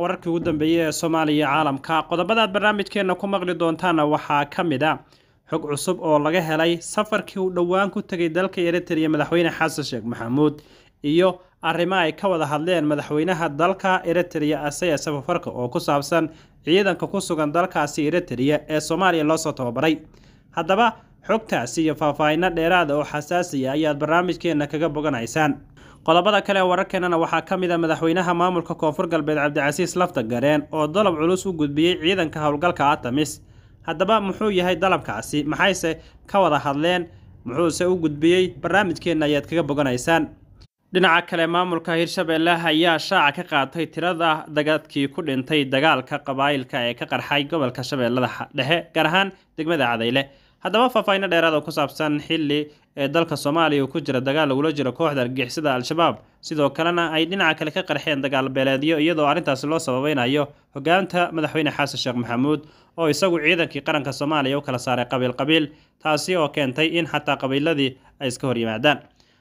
wararkii ugu dambeeyey ee soomaaliya caalamka qodobadaad barnaamijkeenna ku maqli doontaanna waxaa ka mid a ah xog cusub oo laga helay safarkii uu dhowaan ku tegay dalka eritrea madaxweyne xasan sheekh maxamuud iyo arrimo ay ka wada hadleen madaxweynaha dalka eritriya asaya safafarka oo ku saabsan ciidanka ku sugan dalkaasi eritrea ee soomaaliya loo soo tababaray haddaba xogtaasi iyo faahfaahinno dheeraada oo xasaasiya ah ayaad barnaamijkeenna kaga boganaysaan qodobada kale wararkeenana waxaa ka mid a ah madaxweynaha maamulka koonfur galbeed cabdicasiis lafta gareen oo dalab culus u gudbiyey ciidanka howlgalka atamis haddaba muxuu yahay dalabkaasi maxayse ka wada hadleen muxuuse u gudbiyey barnaamijkeenna ayaad kaga boganaysaan dhinaca kale maamulka hirshabeelle ayaa shaaca ka qaatay tirada dagadkii ku dhintay dagaalka qabaa'ilka ee ka qarxay gobolka shabeellada dhexe gaar ahaan degmada cadayle haddaba faahfaahinno dheeraad ah oo ku saabsan xilli ee dalka soomaaliya uu ku jira dagaal lagula jiro kooxda argixisada al-shabaab sidoo kalena ay dhinaca kale ka qarxeen dagaal beeleedyo iyadoo arrintaasi loo sababaynayo hogaanta madaxweyne xasan sheekh maxamuud oo isagu ciidankii qaranka soomaaliya u kala saaray qabiil qabiil taasi oo keentay in xataa qabiiladii ay iska hor yimaadaan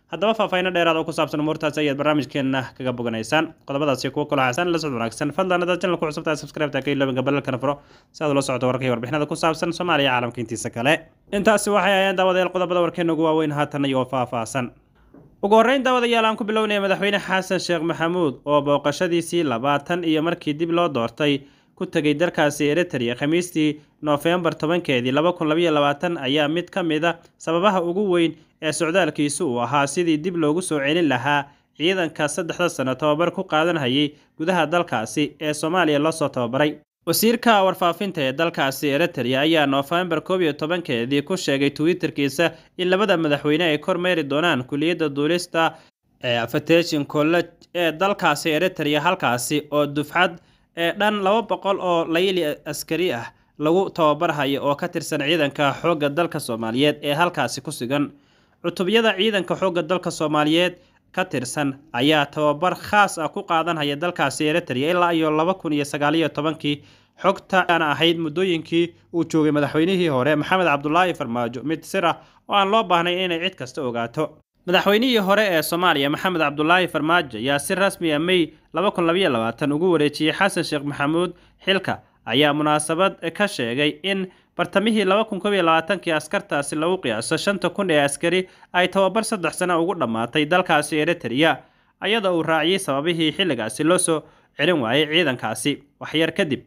haddaba faahfaahinno dheeraad ah oo ku saabsan umuurtaasi ayaad barnaamijkeenna kaga boganaysaan qodobadaasi kuwo kaloo xasan la socod wanaagsan fadlan haddaad channel ku cusubtaa subscribe-ta ka iloobanka balalkana furo si aad ula socto warka warbixinada ku saabsan soomaaliya caalamka intiisa kale intaasi waxay ayaan daawadayaal qodobada warkeenna ugu waaweyn haatan iyoo faahfaahsan ugu horreyn daawadayaal aan ku bilownaya madaxweyne xasan sheekh maxamuud oo booqashadiisii labaatan iyo markii dib loo doortay ku tegay dalkaasi eritrea khamiistii nofembar tobankeedii laba kun labayo labaatan ayaa mid ka mid ah sababaha ugu weyn ee socdaalkiisu uu ahaa sidii dib loogu soo celin lahaa ciidanka saddexda sano tababar ku qaadanhayay gudaha dalkaasi ee soomaaliya loo soo tababaray wasiirka warfaafinta ee dalkaasi eritrea ayaa noofembar koob iyo tobankeedii ku sheegay twitterkiisa in labada madaxweyne ay kormeeri doonaan kuliyadda duulista ee afatation college ee dalkaasi eritrea halkaasi oo dufcad ee dhan laba boqol oo layli askari ah lagu tababarhayo oo ka tirsan ciidanka xoogga dalka soomaaliyeed ee halkaasi ku sugan cutubyada ciidanka xoogga dalka soomaaliyeed ka tirsan ayaa tababar khaas ah ku qaadanhaya dalkaasi eritrea ilaa iyo laba kun iyo sagaaliyo tobankii xogta xogtaan ahayd muddooyinkii uu joogay madaxweynihii hore maxamed cabdulaahi farmaajo mid sir ah oo aan loo baahnay inay cid kasta ogaato madaxweynihii hore ee soomaaliya maxamed cabdulaahi farmaajo ayaa si rasmi a ah mey ugu wareejiyey xasan sheekh maxamuud xilka ayaa munaasabad ka sheegay in bartamihii laba askartaasi lagu qiyaaso shanta kun ee askari ay tababar saddex sano ugu dhammaatay dalkaasi eritrea ayadoo uu raaciyey sababihii xilligaasi loo soo celin waayay ciidankaasi waxyar kadib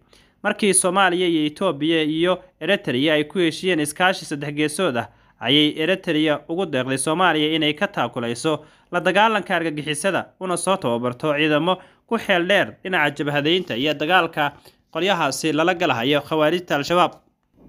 markii soomaaliya iyo etoobiya iyo eritrea ay ku heshiiyeen iskaashi saddex geesood ah ayay eritrea ugu deeqday soomaaliya inay ka taakulayso la dagaalanka argagixisada una soo tababarto ciidamo ku xeel dheer dhinaca jabhadeynta iyo dagaalka qolyahaasi lala galahayo khawaarijta al-shabaab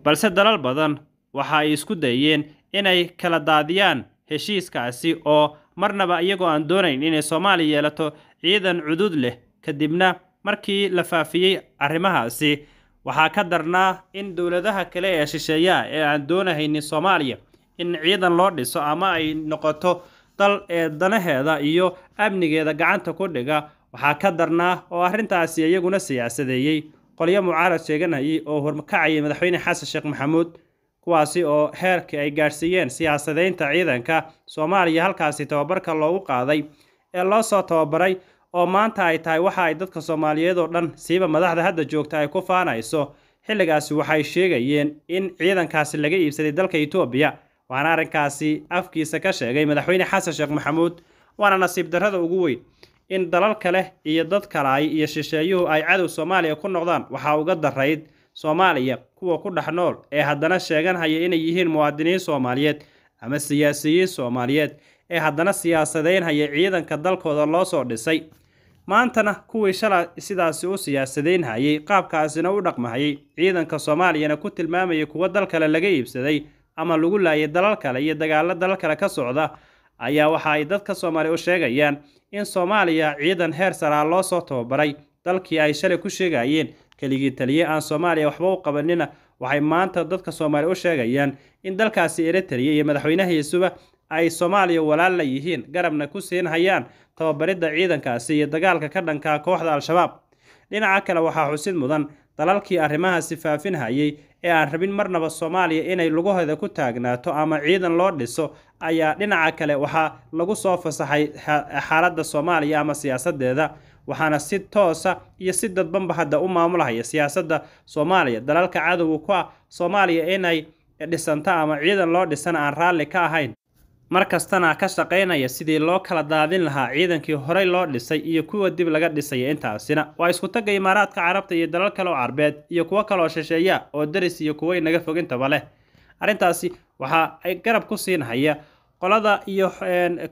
balse dalal badan waxa ay isku dayeen inay kala daadiyaan heshiiskaasi oo marnaba iyagoo aan doonayn inay soomaaliya yeelato ciidan cudud leh kadibna markii la faafiyey arrimahaasi waxaa ka darnaa in dowladaha kale ee shisheeyaha ee aan doonahaynin soomaaliya in ciidan loo dhiso ama ay noqoto dal ee danaheeda iyo amnigeeda gacanta ku dhiga waxaa ka darnaa oo arrintaasi iyaguna siyaasadeeyey qolyo mucaarad sheeganayay oo hormakacayay madaxweyne xasan sheekh maxamuud kuwaasi oo heerkii ay gaadhsiiyeen siyaasadeynta ciidanka soomaaliya halkaasi tababarka loogu qaaday ee loo soo tababaray oo maanta ay tahay waxa ay dadka soomaaliyeed oo dhan siiba madaxda hadda joogta ay ku faanayso xilligaasi waxay sheegayeen in ciidankaasi laga iibsaday dalka etoobiya waxaana arrinkaasi afkiisa ka sheegay madaxweyne xasan sheekh maxamuud waana nasiib darrada ugu weyn in dalal kale iyo dad kalaay iyo shisheeyuhu ay cadow soomaaliya ku noqdaan waxaa uga darayd soomaaliya kuwa ku dhex nool ee haddana sheeganhaya inay yihiin muwaadiniin soomaaliyeed ama siyaasiyiin soomaaliyeed ee haddana siyaasadaynhaya ciidanka dalkooda loo soo dhisay maantana kuwii shalay sidaasi u siyaasadaynhayay qaabkaasina u dhaqmahayay ciidanka soomaaliyana ku tilmaamayay kuwa dal kale laga iibsaday ama lagu laayay dalal kale iyo dagaalo dalal kale ka socda ayaa waxa ay dadka soomaali u sheegayaan in soomaaliya ciidan heer saraa ah loo soo tababaray dalkii ay shalay ku sheegayeen keligii taliye aan soomaaliya waxba u qabanina waxay maanta dadka soomaali u sheegayaan in dalkaasi eritariya iyo madaxweynahiisuba ay soomaaliya walaalla yihiin garabna ku siin hayaan tababaridda ciidankaasi iyo dagaalka ka dhankaa kooxda al-shabaab dhinaca kale waxaa xusid mudan dalalkii arrimahaasi faafinhayay ee aan rabin marnaba soomaaliya inay lugahoeda ku taagnaato ama ciidan loo dhiso ayaa dhinaca kale waxaa lagu soo fasaxay xaaladda soomaaliya ama siyaasadeeda waxaana si toosa iyo si dadbanba hadda u maamulahaya siyaasadda soomaaliya dalalka cadowga ku ah soomaaliya inay dhisanto ama ciidan loo dhisana aan raalli ka ahayn mar kastana ka shaqaynaya sidii loo kala daadin lahaa ciidankii horey loo dhisay iyo kuwa dib laga dhisay intaasina waa isku taga imaaraadka carabta iyo dalal kale oo carbeed iyo kuwo kaloo shisheeya oo daris iyo kuwa inaga fog intaba leh arrintaasi waxa ay garab ku siinahaya qolada iyo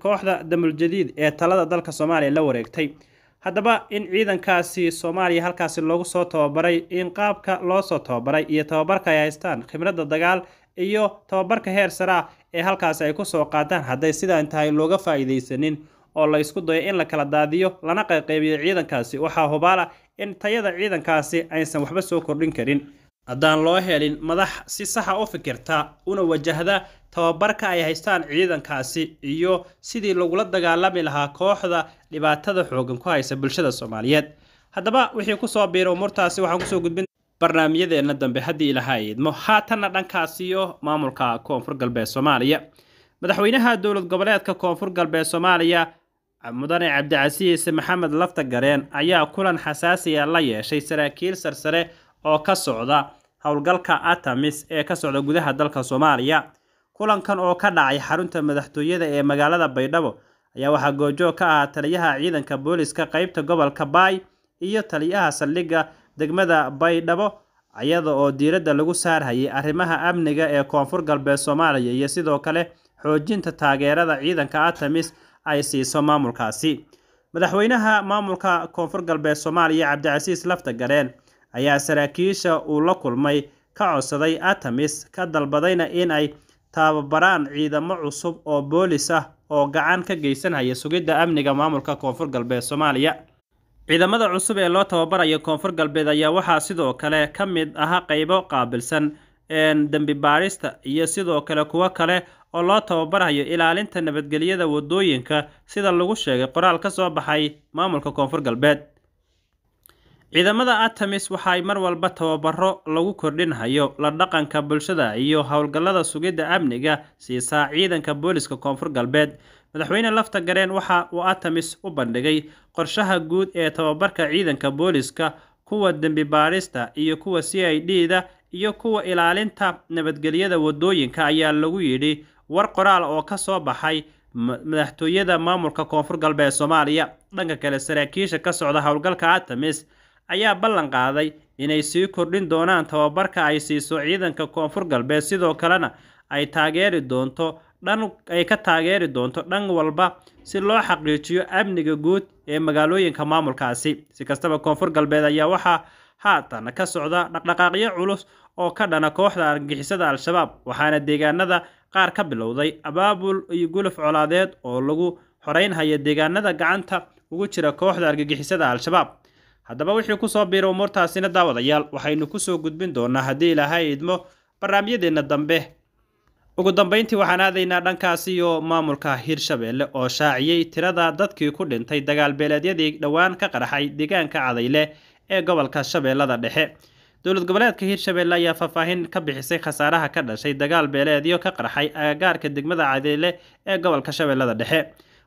kooxda damuljadiid ee talada dalka soomaaliya la wareegtay haddaba in ciidankaasi soomaaliya halkaasi loogu soo tababaray in qaabka loo soo tababaray iyo tababarka ay haystaan khibradda dagaal iyo tababarka heer saraa ah ee halkaasi ay ku soo qaataan hadday sidaan tahay looga faa'iidaysanin oo la isku dayo in la kala daadiyo lana qayqaybiyo ciidankaasi waxaa hubaala in tayada ciidankaasi aysan waxba soo kordhin karin haddaan loo helin madax si saxa ah u fikirta una wajahda tababarka ay haystaan ciidankaasi iyo sidii lagula dagaalami lahaa kooxda dhibaatada xoogan ku haysa bulshada soomaaliyeed haddaba wixii kusoo biira umuurtaasi waxaan kusoo gudbin barnaamijyadeenna dambe haddii ilaha iidmo haatanna dhankaasiyo maamulka koonfur galbeed soomaaliya madaxweynaha dowlad goboleedka koonfur galbeed soomaaliya mudane cabdicasiis maxamed lafta gareen ayaa kulan xasaasiya la yeeshay saraakiil sarsare oo ka socda howlgalka atamis ee ka socda gudaha dalka soomaaliya kulankan oo ka dhacay xarunta madaxtooyada ee magaalada baydhabo ayaa waxaa goojoog ka ah taliyaha ciidanka booliska qeybta gobolka baay iyo taliyaha saldhigga degmada baydhabo iyada oo diiradda lagu saarhayay arrimaha amniga ee koonfur galbeed soomaaliya iyo sidoo kale xoojinta taageerada ciidanka artemis ay siiso maamulkaasi madaxweynaha maamulka koonfur galbeed soomaaliya cabdicasiis lafta gareen ayaa saraakiisha uu la kulmay ka codsaday artemis ka dalbadayna in ay tababaraan ciidamo cusub oo boolis ah oo gacan ka geysanhaya sugidda amniga maamulka koonfur galbeed soomaaliya ciidamada cusub ee loo tababarayo koonfur galbeed ayaa waxaa sidoo kale ka mid aha qaybo qaabilsan dembi baarista iyo sidoo kale kuwo kale oo loo tababarayo ilaalinta nabadgelyada wadooyinka sida lagu sheegay qoraal ka soo baxay maamulka koonfur galbeed ciidamada atamis waxaay mar walba tababaro lagu kordhinhayo la dhaqanka bulshada iyo howlgallada sugidda amniga siisaa ciidanka booliska koonfur galbeed madaxweyne lafta gareen waxa uu atamis u bandhigay qorshaha guud ee tababarka ciidanka booliska kuwa dembi baadhista iyo kuwa c i d da iyo kuwa ilaalinta nabadgelyada waddooyinka ayaa lagu yidhi war qoraal oo ka soo baxay madaxtooyada maamulka koonfur galbeed soomaaliya dhanka kale saraakiisha ka socda howlgalka atamis ayaa ballan qaaday inay sii kordhin doonaan tababarka ay siiso ciidanka koonfur galbeed sidoo kalena ay taageeri doonto dhan ay ka taageeri doonto dhan walba si loo xaqiijiyo amniga guud ee magaalooyinka maamulkaasi si kastaba koonfur galbeed ayaa waxaa haatan ka socda dhaqdhaqaaqyo culus oo ka dhana kooxda argixisada al-shabaab waxaana deegaanada qaar ka bilowday abaabul iyo guluf colaadeed oo lagu xoraynhaya deegaanada gacanta ugu jira kooxda argagixisada al-shabaab haddaba wixii kusoo biira umuurtaasina daawadayaal waxaynu kusoo gudbin doonaa haddii ilaahay idmo barnaamijyadeenna dambe ugu dambayntii waxaan aadaynaa dhankaasi iyo maamulka hirshabeelle oo shaaciyey tirada dadkii ku dhintay dagaal beeleedyadii dhowaan ka qarxay deegaanka cadayle ee gobolka shabeellada dhexe dowlad goboleedka hirshabeelle ayaa faahfaahin ka bixisay khasaaraha ka dhashay dagaal beeleedyo ka qarxay agagaarka degmada cadayle ee gobolka shabeellada dhexe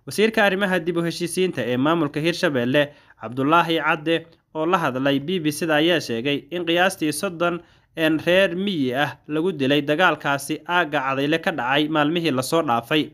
wasiirka arrimaha dib u heshiisiinta ee maamulka hirshabeelle cabdulaahi cadde oo la hadlay b b c ayaa sheegay in qiyaastii soddon een reer miyi ah lagu dilay dagaalkaasi aagga cadayle ka dhacay maalmihii lasoo dhaafay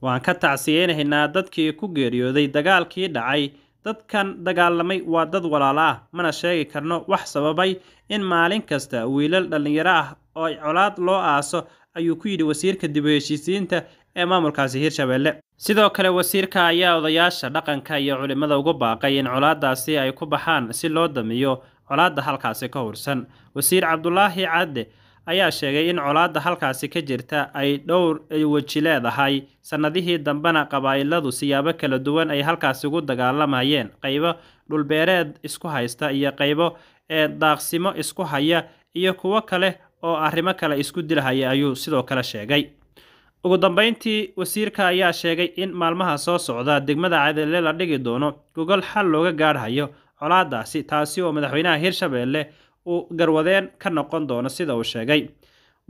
waan ka tacsiyeynaynaa dadkii ku geeriyooday dagaalkii dhacay dadkan dagaalamay waa dad walaalo ah mana sheegi karno wax sababay in maalin kasta wiilal dhallinyaro ah oo colaad loo aaso ayuu ku yidhi wasiirka dib-u-heshiisiinta ee maamulkaasi hirshabeelle sidoo kale wasiirka ayaa odayaasha dhaqanka iyo culimmada ugu baaqay in colaaddaasi ay ku baxaan si loo damiyo colaadda halkaasi ka hursan wasiir cabdulaahi cadde ayaa sheegay in colaadda halkaasi ka jirta ay dhowr weji leedahay sannadihii dambena qabaa'iladu siyaabo kala duwan ay halkaasi ugu dagaalamayeen qaybo dhulbeereed isku haysta iyo qaybo ee daaqsimo isku haya iyo kuwo kale oo arrimo kale isku dilhaya ayuu sidoo kale sheegay ugu dambayntii wasiirka ayaa sheegay in maalmaha soo socda degmada cadele la dhigi doono gogol xal looga gaadhayo colaadaasi taasi oo madaxweynaha hirshabeelle uu garwadeen ka noqon doono sida uu sheegay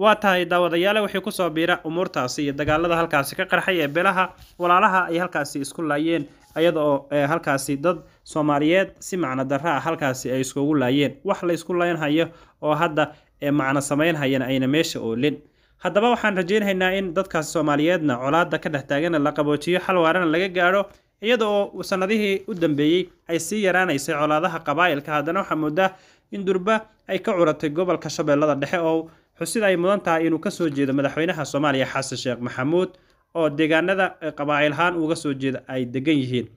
waa tahay daawadayaale wixii kusoo biira umuurtaasi iyo dagaalada halkaasi ka qarxay ee belaha walaalaha ay halkaasi isku laayeen ayada oo eh, halkaasi dad soomaaliyeed si macno dara ah halkaasi ay iskugu laayeen wax la ysku laynhayo oo hadda eh, macno samaynhayana ayna meesha oolin haddaba waxaan rajaynaynaa in dadkaasi soomaaliyeedna colaadda ka dhex taagana la qaboojiyo xal waarana laga gaadho iyada oo sannadihii u dambeeyey ay sii yaraanaysay colaadaha qabaa'ilka haddana waxaa moodaa in durba ay ka curatay gobolka shabeellada dhexe oo xusid ay mudan tahay inuu kasoo jeedo madaxweynaha soomaaliya xasan sheekh maxamuud oo deegaanada e, qabaa'ilhaan uga soo jeeda ay degan yihiin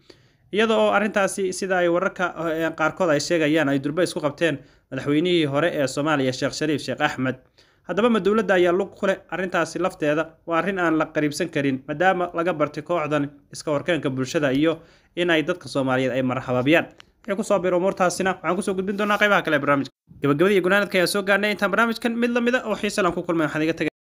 iyada oo arrintaasi sida ay wararka e, qaarkood ay sheegayaan ay durba isku qabteen madaxweynihii hore ee soomaaliya sheekh shariif sheekh axmed haddaba ma dowladda ayaa lug ku leh arrintaasi lafteeda waa arrin aan la qariibsan karin maadaama laga bartay kooxdan iska horkeenka bulshada iyo in ay dadka soomaaliyeed ay marxabaabiyaan wixii kusoo biir umuurtaasina waxaan kusoo gudbin doonaa qaybaha kale ee barnaamijka gabagabada gunaanadka ayaa soo gaarnay intaan barnaamijkan mid la mida ah oo xiisalan ku kulmay waxaan iga tagay